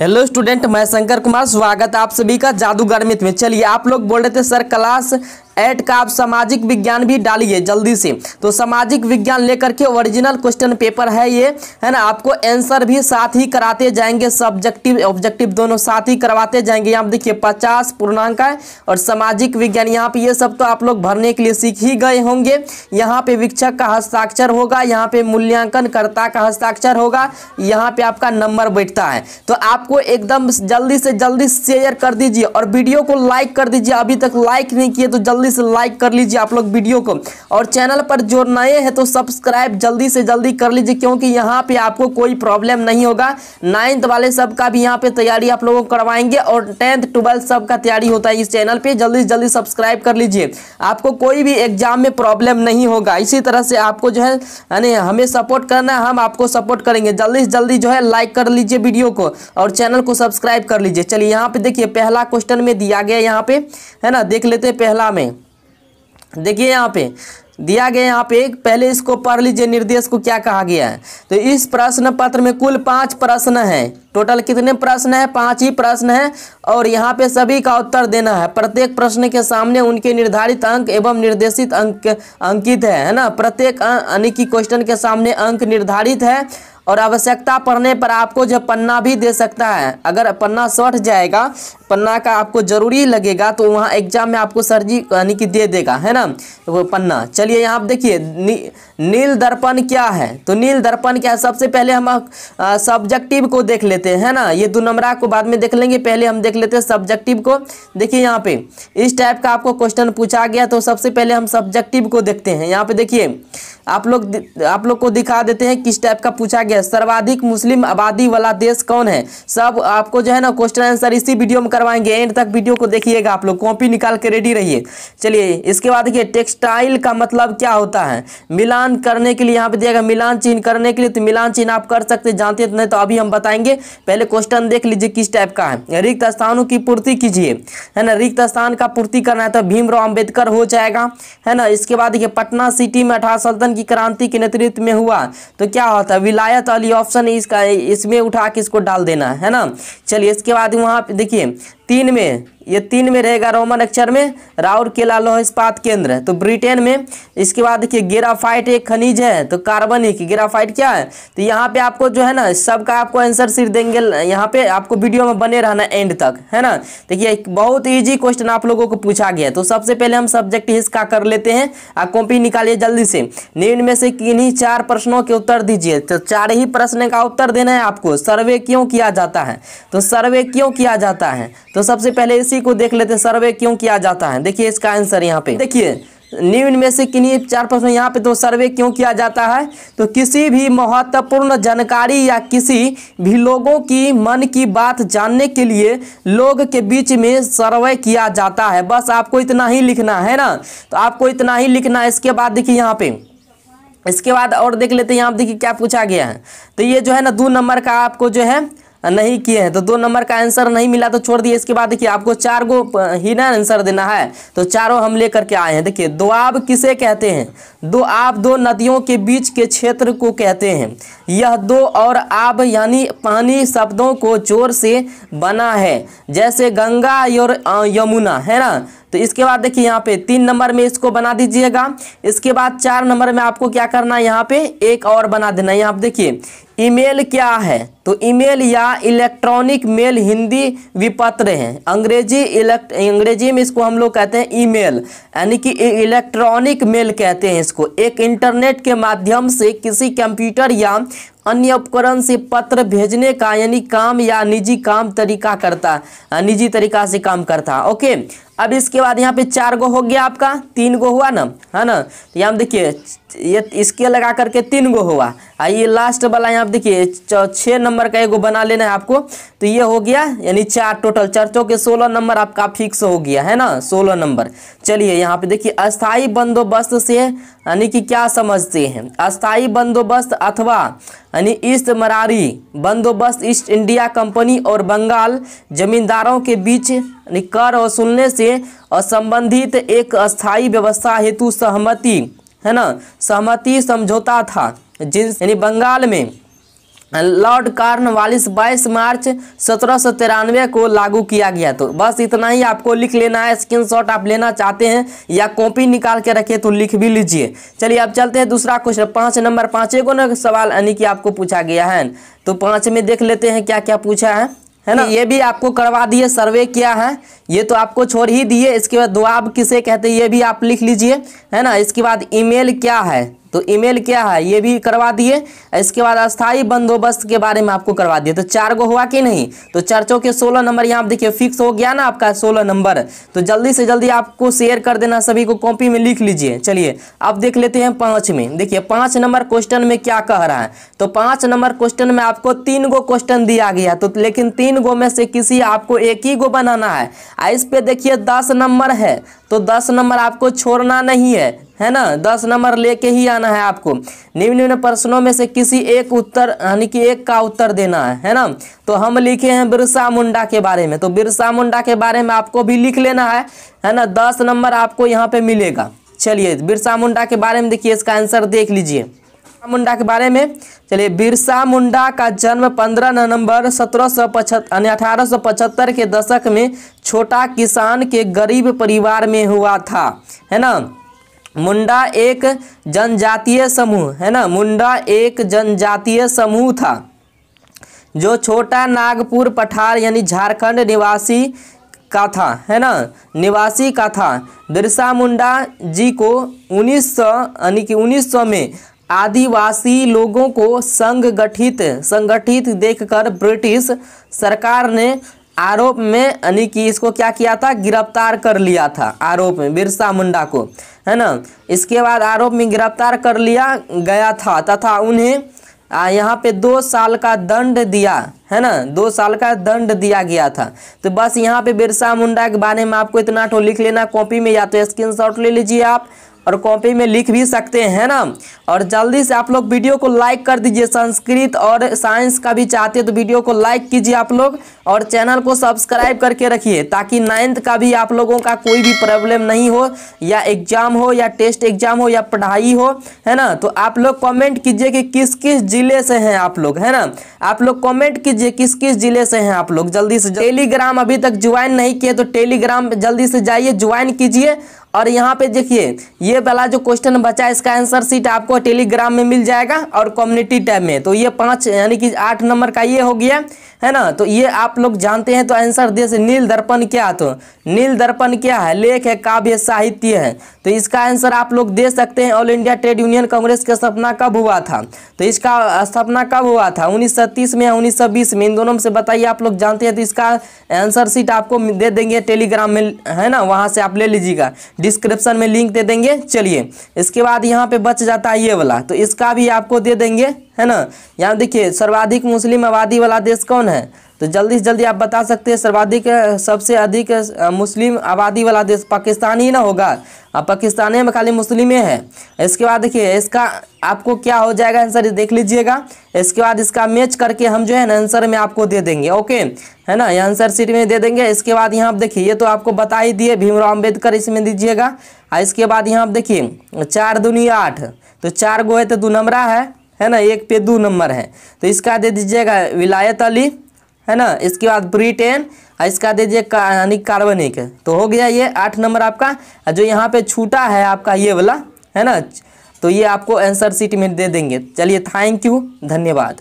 hello student मैं शंकर कुमार स्वागत आप सभी का जादूगर मित्र में चलिए आप लोग बोल रहे थे सर क्लास एट का आप सामाजिक विज्ञान भी डालिए जल्दी से तो सामाजिक विज्ञान लेकर के ओरिजिनल क्वेश्चन पेपर है ये है ना आपको एंसर भी साथ ही कराते जाएंगे सब्जेक्टिव ऑब्जेक्टिव दोनों साथ ही करवाते जाएंगे यहाँ देखिए पचास पूर्णांक है और सामाजिक विज्ञान यहाँ पे ये सब तो आप लोग भरने के लिए सीख ही गए होंगे यहाँ पे विक्षक का हस्ताक्षर होगा यहाँ पे मूल्यांकनकर्ता का हस्ताक्षर होगा यहाँ पे आपका नंबर बैठता है तो आपको एकदम जल्दी से जल्दी शेयर कर दीजिए और वीडियो को लाइक कर दीजिए अभी तक लाइक नहीं किए तो जल्दी जल्दी से लाइक कर लीजिए आप लोग वीडियो को और चैनल पर जो नए हैं तो सब्सक्राइब जल्दी से जल्दी कर लीजिए क्योंकि यहाँ पे आपको कोई प्रॉब्लम नहीं होगा नाइन्थ वाले सब का भी यहाँ पे तैयारी आप लोगों को करवाएंगे और टेंथ ट्वेल्थ सब का तैयारी होता है इस चैनल पर जल्दी से जल्दी सब्सक्राइब कर लीजिए आपको कोई भी एग्जाम में प्रॉब्लम नहीं होगा इसी तरह से आपको जो है यानी हमें सपोर्ट करना हम आपको सपोर्ट करेंगे जल्दी से जल्दी जो है लाइक कर लीजिए वीडियो को और चैनल को सब्सक्राइब कर लीजिए चलिए यहाँ पे देखिए पहला क्वेश्चन में दिया गया यहाँ पे है ना देख लेते हैं पहला में देखिए यहाँ पे दिया गया यहाँ पे पहले इसको पढ़ लीजिए निर्देश को क्या कहा गया है तो इस प्रश्न पत्र में कुल पांच प्रश्न है टोटल कितने प्रश्न है पांच ही प्रश्न है और यहाँ पे सभी का उत्तर देना है प्रत्येक प्रश्न के सामने उनके निर्धारित अंक एवं निर्देशित अंक अंकित है है ना प्रत्येक यानी कि क्वेश्चन के सामने अंक निर्धारित है और आवश्यकता पड़ने पर आपको जो पन्ना भी दे सकता है अगर पन्ना सट जाएगा पन्ना का आपको ज़रूरी लगेगा तो वहाँ एग्जाम में आपको सर जी यानी कि दे देगा है ना वो पन्ना चलिए यहाँ देखिए नी, नील दर्पण क्या है तो नील दर्पण क्या है सबसे पहले हम सब्जेक्टिव को देख लेते हैं ना ये दो नंबरा को बाद में देख लेंगे पहले हम देख लेते हैं सब्जेक्टिव को देखिए यहाँ पे इस टाइप का आपको क्वेश्चन पूछा गया तो सबसे पहले हम सब्जेक्टिव को देखते हैं यहाँ पे देखिए आप लोग आप लोग को दिखा देते हैं किस टाइप का पूछा गया सर्वाधिक मुस्लिम आबादी वाला देश कौन है सब आपको जो है ना क्वेश्चन आंसर इसी वीडियो में करवाएंगे एंड तक वीडियो को देखिएगा आप लोग कॉपी निकाल के रेडी रहिए चलिए इसके बाद देखिए टेक्सटाइल का मतलब क्या होता है मिलान करने के लिए यहाँ पे दिया मिलान चिन्ह करने के लिए तो मिलान चिन्ह आप कर सकते जानते तो नहीं तो अभी हम बताएंगे पहले क्वेश्चन देख लीजिए किस टाइप का है रिक्त स्थानों की पूर्ति कीजिए है ना रिक्त स्थान का पूर्ति करना है तो भीमराव अम्बेडकर हो जाएगा है ना इसके बाद देखिए पटना सिटी में अठारह सल्तन की क्रांति के नेतृत्व में हुआ तो क्या होता है विलायत अली ऑप्शन इसका इसमें उठा के इसको डाल देना है ना चलिए इसके बाद वहाँ पे देखिए तीन में ये तीन में रहेगा रोमन अक्षर में राउर केला लोह इस्पात केंद्र तो ब्रिटेन में इसके बाद देखिए गेराफाइट एक खनिज है तो कार्बनिक गेराफाइट क्या है तो यहाँ पे आपको जो है ना सबका आपको आंसर सिर्फ देंगे यहाँ पे आपको वीडियो में बने रहना एंड तक है ना देखिए बहुत ईजी क्वेश्चन आप लोगों को पूछा गया तो सबसे पहले हम सब्जेक्ट हिस्सा कर लेते हैं आप कॉपी निकालिए जल्दी से निम्न में से किन्हीं चार प्रश्नों के उत्तर दीजिए तो चार ही प्रश्न का उत्तर देना है आपको सर्वे क्यों किया जाता है तो सर्वे क्यों किया जाता है तो तो सबसे पहले इसी को देख लेते हैं सर्वे क्यों किया जाता है देखिए इसका आंसर यहाँ पे देखिए निम्न में से किन्हीं चार प्रश्न यहाँ पे तो सर्वे क्यों किया जाता है तो किसी भी महत्वपूर्ण जानकारी या किसी भी लोगों की मन की बात जानने के लिए लोग के बीच में सर्वे किया जाता है बस आपको इतना ही लिखना है ना तो आपको इतना ही लिखना है इसके बाद देखिए यहाँ पे इसके बाद और देख लेते हैं यहाँ देखिए क्या पूछा गया है तो ये जो है ना दो नंबर का आपको जो है नहीं किए हैं तो दो नंबर का आंसर नहीं मिला तो छोड़ दिए इसके बाद देखिए आपको चार गो ही ना आंसर देना है तो चारों हम लेकर के आए हैं देखिए दोआब किसे कहते हैं दो आब दो नदियों के बीच के क्षेत्र को कहते हैं यह दो और आब यानी पानी शब्दों को जोर से बना है जैसे गंगा और यमुना है ना तो इसके बाद देखिए यहाँ पे तीन नंबर में इसको बना दीजिएगा इसके बाद चार नंबर में आपको क्या करना है यहाँ पे एक और बना देना है यहाँ पे देखिए ईमेल क्या है तो ईमेल या इलेक्ट्रॉनिक मेल हिंदी विपत्र है अंग्रेजी इलेक्ट अंग्रेजी में इसको हम लोग कहते हैं ईमेल यानी कि इलेक्ट्रॉनिक मेल कहते हैं इसको एक इंटरनेट के माध्यम से किसी कंप्यूटर या अन्य उपकरण से पत्र भेजने का यानी काम या निजी काम तरीका करता निजी तरीका से काम करता ओके अब इसके बाद यहाँ पे चार गो हो गया आपका तीन गो हुआ ना है ना तो यहाँ देखिए ये इसके लगा करके तीन गो हुआ आ ये लास्ट वाला यहाँ देखिए छः नंबर का एगो बना लेना है आपको तो ये हो गया यानी चार टोटल चार के सोलह नंबर आपका फिक्स हो गया है ना सोलह नंबर चलिए यहाँ पे देखिए अस्थाई बंदोबस्त से यानी कि क्या समझते हैं अस्थाई बंदोबस्त अथवा यानी ईस्ट मरारी बंदोबस्त ईस्ट इंडिया कंपनी और बंगाल जमींदारों के बीच कर वसूलने से और संबंधित एक अस्थायी व्यवस्था हेतु सहमति है ना सहमति समझौता था जिन यानी बंगाल में लॉर्ड वालिस बाईस मार्च सत्रह को लागू किया गया तो बस इतना ही आपको लिख लेना है स्क्रीनशॉट आप लेना चाहते हैं या कॉपी निकाल के रखिए तो लिख भी लीजिए चलिए अब चलते हैं दूसरा क्वेश्चन पाँच नंबर पाँचे को ना सवाल यानी कि आपको पूछा गया है तो पाँच में देख लेते हैं क्या क्या पूछा है है ना तो ये भी आपको करवा दिए सर्वे किया है ये तो आपको छोड़ ही दिए इसके बाद दुआब किसे कहते हैं ये भी आप लिख लीजिए है ना इसके बाद ईमेल क्या है तो ईमेल क्या है ये भी करवा दिए इसके बाद अस्थाई बंदोबस्त के बारे में आपको करवा दिए तो चार गो हुआ कि नहीं तो चर्चों के सोलह नंबर यहाँ आप देखिए फिक्स हो गया ना आपका सोलह नंबर तो जल्दी से जल्दी आपको शेयर कर देना सभी को कॉपी में लिख लीजिए चलिए अब देख लेते हैं पाँच में देखिए पाँच नंबर क्वेश्चन में क्या कह रहा है तो पाँच नंबर क्वेश्चन में आपको तीन गो क्वेश्चन दिया गया तो लेकिन तीन गो में से किसी आपको एक ही गो बनाना है इस पर देखिए दस नंबर है तो दस नंबर आपको छोड़ना नहीं है है ना दस नंबर लेके ही आना है आपको निम्न निम्न प्रश्नों में से किसी एक उत्तर यानी कि एक का उत्तर देना है है ना तो हम लिखे हैं बिरसा मुंडा के बारे में तो बिरसा मुंडा के बारे में आपको भी लिख लेना है है ना दस नंबर आपको यहाँ पे मिलेगा चलिए बिरसा मुंडा के बारे में देखिए इसका आंसर देख लीजिए मुंडा के बारे में चलिए बिरसा मुंडा का जन्म 15 नवंबर सत्रह सौ पचहत्तर के दशक में छोटा किसान के गरीब परिवार में हुआ था है ना मुंडा एक जनजातीय समूह है ना मुंडा एक जनजातीय समूह था जो छोटा नागपुर पठार यानी झारखंड निवासी का था है ना निवासी का था बिरसा मुंडा जी को 1900 यानी कि 1900 में आदिवासी लोगों को संगठित संगठित देखकर ब्रिटिश सरकार ने आरोप में यानी कि इसको क्या किया था गिरफ्तार कर लिया था आरोप में बिरसा मुंडा को है ना इसके बाद आरोप में गिरफ्तार कर लिया गया था तथा उन्हें यहाँ पे दो साल का दंड दिया है ना दो साल का दंड दिया गया था तो बस यहाँ पे बिरसा मुंडा के बारे में आपको इतना तो लिख लेना कॉपी में या तो स्क्रीन ले लीजिए आप और कॉपी में लिख भी सकते हैं ना और जल्दी से आप लोग वीडियो को लाइक कर दीजिए संस्कृत और साइंस का भी चाहते हैं तो वीडियो को लाइक कीजिए आप लोग और चैनल को सब्सक्राइब करके रखिए ताकि नाइन्थ का भी आप लोगों का कोई भी प्रॉब्लम नहीं हो या एग्जाम हो या टेस्ट एग्जाम हो या पढ़ाई हो है ना तो आप लोग कमेंट कीजिए कि किस किस जिले से हैं आप लोग है ना आप लोग कमेंट कीजिए किस किस जिले से हैं आप लोग जल्दी से टेलीग्राम अभी तक ज्वाइन नहीं किए तो टेलीग्राम जल्दी से जाइए ज्वाइन कीजिए और यहाँ पे देखिए ये वाला जो क्वेश्चन बचा इसका आंसर सीट आपको टेलीग्राम में मिल जाएगा और कम्युनिटी टैब में तो ये पाँच यानी कि आठ नंबर का ये हो गया है ना तो ये आप लोग जानते हैं तो आंसर दे नील दर्पण क्या तो नील दर्पण क्या है लेख है काव्य साहित्य है तो इसका आंसर आप लोग दे सकते हैं All India Trade Union Congress का स्थापना कब हुआ था तो इसका स्थापना कब हुआ था उन्नीस में उन्नीस में इन दोनों में से बताइए आप लोग जानते हैं तो इसका आंसर सीट आपको दे देंगे टेलीग्राम में है ना वहाँ से आप ले लीजिएगा डिस्क्रिप्शन में लिंक दे देंगे चलिए इसके बाद यहाँ पे बच जाता है ये वाला तो इसका भी आपको दे देंगे है ना यहाँ देखिए सर्वाधिक मुस्लिम आबादी वाला देश कौन है तो जल्दी से जल्दी आप बता सकते हैं सर्वाधिक सबसे अधिक मुस्लिम आबादी वाला देश पाकिस्तान ही ना होगा अब पाकिस्तान में खाली मुस्लिम है इसके बाद देखिए इसका आपको क्या हो जाएगा आंसर देख लीजिएगा इसके बाद इसका मैच करके हम जो है ना आंसर में आपको दे देंगे ओके है ना ये आंसर सीट में दे देंगे इसके बाद यहाँ आप देखिए ये तो आपको बता ही दिए भीमराव अम्बेडकर इसमें दीजिएगा और इसके बाद यहाँ आप देखिए चार दुनिया आठ तो चार गो है तो दो नंबरा है है ना एक पे दो नंबर है तो इसका दे दीजिएगा विलायत अली है ना इसके बाद ब्रिटेन इसका दे दिए यानी कार्बनिक तो हो गया ये आठ नंबर आपका जो यहाँ पे छूटा है आपका ये वाला है ना तो ये आपको आंसर सीट में दे देंगे चलिए थैंक यू धन्यवाद